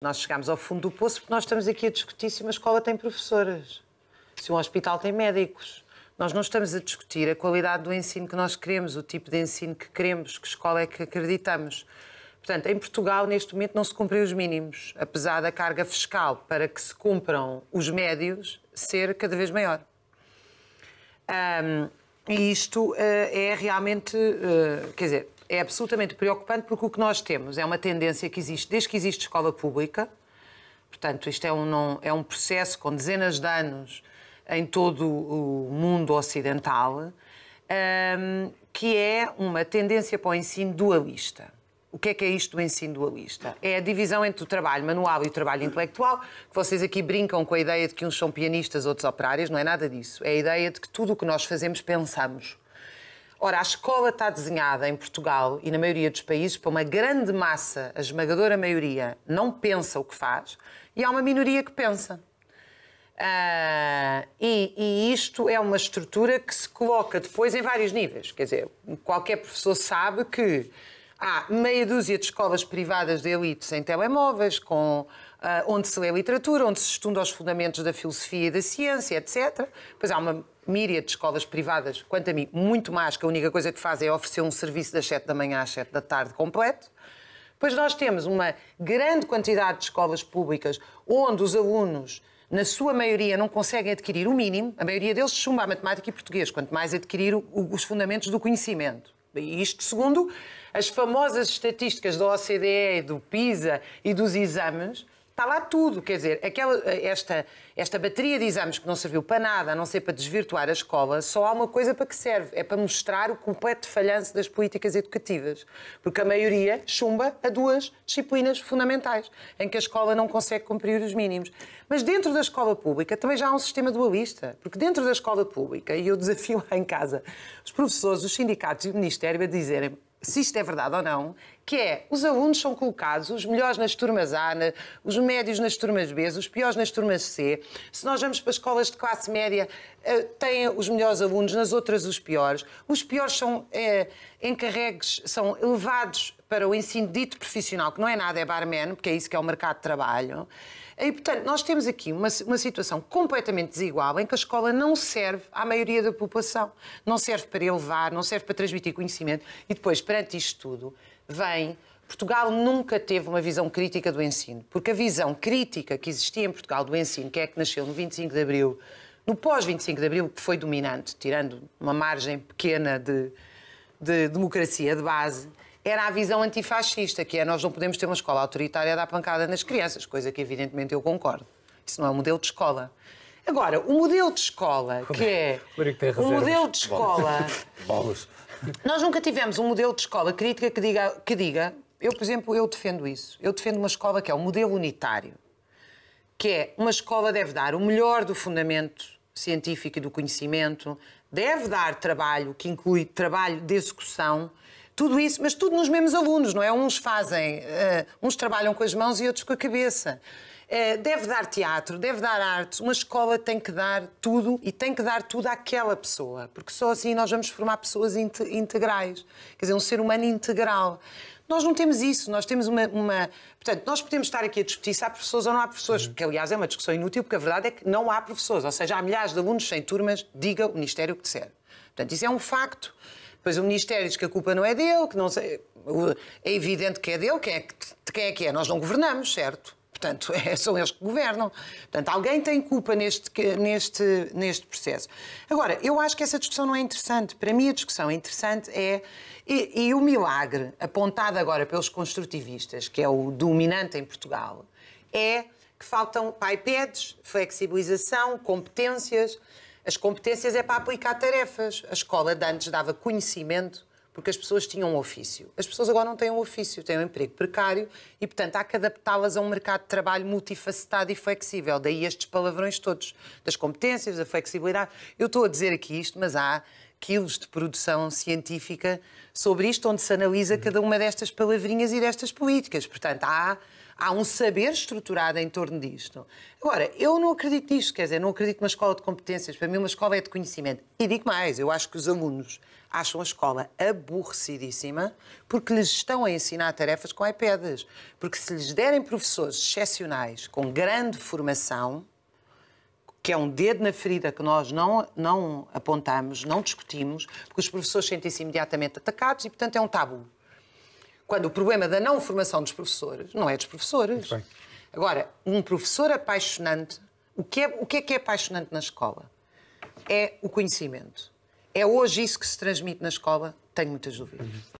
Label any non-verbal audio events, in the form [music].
Nós chegámos ao fundo do poço porque nós estamos aqui a discutir se uma escola tem professoras, se um hospital tem médicos. Nós não estamos a discutir a qualidade do ensino que nós queremos, o tipo de ensino que queremos, que escola é que acreditamos. Portanto, em Portugal, neste momento, não se cumprem os mínimos, apesar da carga fiscal para que se cumpram os médios ser cada vez maior. Um, e isto uh, é realmente, uh, quer dizer, é absolutamente preocupante porque o que nós temos é uma tendência que existe desde que existe escola pública, portanto, isto é um, não, é um processo com dezenas de anos em todo o mundo ocidental, um, ehm, que é uma tendência para o ensino dualista. O que é que é isto do ensino dualista? É a divisão entre o trabalho manual e o trabalho intelectual, que vocês aqui brincam com a ideia de que uns são pianistas, outros operários, não é nada disso. É a ideia de que tudo o que nós fazemos pensamos. Ora, a escola está desenhada em Portugal e na maioria dos países para uma grande massa, a esmagadora maioria, não pensa o que faz e há uma minoria que pensa. Uh, e, e, isto é uma estrutura que se coloca depois em vários níveis. Quer dizer, qualquer professor sabe que há meia dúzia de escolas privadas de elite sem telemóveis, com, uh, onde se lê literatura, onde se estuda os fundamentos da filosofia e da ciência, etc. Pois há uma míria de escolas privadas, quanto a mim, muito mais, que a única coisa que fazem é oferecer um serviço das 7 da manhã às 7 da tarde completo. Pois nós temos uma grande quantidade de escolas públicas onde os alunos, na sua maioria, não conseguem adquirir o mínimo. A maioria deles chumba a matemática e português, quanto mais adquirir os fundamentos do conhecimento. E isto segundo as famosas estatísticas da OCDE, do PISA e dos exames, está lá tudo. Quer dizer, aquela, esta, esta bateria de exames que não serviu para nada, a não ser para desvirtuar a escola, só há uma coisa para que serve: é para mostrar o completo falhanço das políticas educativas. Porque a maioria chumba a duas disciplinas fundamentais, em que a escola não consegue cumprir os mínimos. Mas dentro da escola pública também já há um sistema dualista. Porque dentro da escola pública, e eu desafio lá em casa, os professores, os sindicatos e o Ministério a dizerem se isto é verdade ou não, que é os alunos são colocados, os melhores nas turmas A, os médios nas turmas B, os piores nas turmas C. Se nós vamos para escolas de classe média, eh, têm os melhores alunos, nas outras os piores. Os piores são eh, encarregues, são levados para o ensino dito profissional, que não é nada, é barman, porque é isso que é o mercado de trabalho. E, portanto, nós temos aqui uma, uma situação completamente desigual em que a escola não serve à maioria da população. Não serve para elevar, não serve para transmitir conhecimento. E depois, perante isto tudo, vem. Portugal nunca teve uma visão crítica do ensino, porque a visão crítica que existia em Portugal do ensino, que é que nasceu no 25 de Abril, no pós-25 de Abril, que foi dominante, tirando uma margem pequena de, de democracia de base, era a visão antifascista, que é nós não podemos ter uma escola autoritária a dar pancada nas crianças, coisa que evidentemente eu concordo. Isso não é um modelo de escola. Agora, o modelo de escola, que é. é o é modelo de escola. Nós nunca tivemos um modelo de escola crítica que diga, que diga, eu, por exemplo, eu defendo isso. Eu defendo uma escola que é um modelo unitário, que é uma escola deve dar o melhor do fundamento científico e do conhecimento, deve dar trabalho, que inclui trabalho de execução, tudo isso, mas tudo nos mesmos alunos, não é? Uns fazem, uh, uns trabalham com as mãos e outros com a cabeça. Eh, deve dar teatro, deve dar arte, uma escola tem que dar tudo e tem que dar tudo àquela pessoa, porque só assim nós vamos formar pessoas integrais, quer dizer, um ser humano integral. Nós não temos isso, nós temos uma, uma, Portanto, nós podemos estar aqui a discutir se há professores ou não há professores, uhum. que aliás é uma discussão inútil, porque a verdade é que não há professores, ou seja, há milhares de alunos sem turmas, diga o Ministério o que disser. Portanto, isso é um facto. Pois o Ministério diz que a culpa não é dele, que não sei. É evidente que é dele, quem é, quem é que é? Nós não governamos, certo? Portanto, é, [laughs] são eles que governam. Portanto, alguém tem culpa neste, neste, neste processo. Agora, eu acho que essa discussão não é interessante. Para mim, a discussão interessante é. E, e o milagre apontado agora pelos construtivistas, que é o dominante em Portugal, é que faltam iPads, flexibilização, competências. As competências é para aplicar tarefas. A escola de antes dava conhecimento porque as pessoas tinham um ofício. As pessoas agora não têm um ofício, têm um emprego precário e, portanto, há que adaptá-las a um mercado de trabalho multifacetado e flexível. Daí estes palavrões todos, das competências, da flexibilidade. Eu estou a dizer aqui isto, mas há quilos de produção científica sobre isto, onde se analisa cada uma destas palavrinhas e destas políticas. Portanto, há Há um saber estruturado em torno disto. Agora, eu não acredito nisto, quer dizer, não acredito numa escola de competências. Para mim, uma escola é de conhecimento. E digo mais, eu acho que os alunos acham a escola aborrecidíssima porque lhes estão a ensinar tarefas com iPads. Porque se lhes derem professores excepcionais, com grande formação, que é um dedo na ferida que nós não, não apontamos, não discutimos, porque os professores sentem-se imediatamente atacados e, portanto, é um tabu. Quando o problema da não formação dos professores não é dos professores. Agora, um professor apaixonante, o que, é, o que é que é apaixonante na escola? É o conhecimento. É hoje isso que se transmite na escola? Tenho muitas dúvidas. Uhum.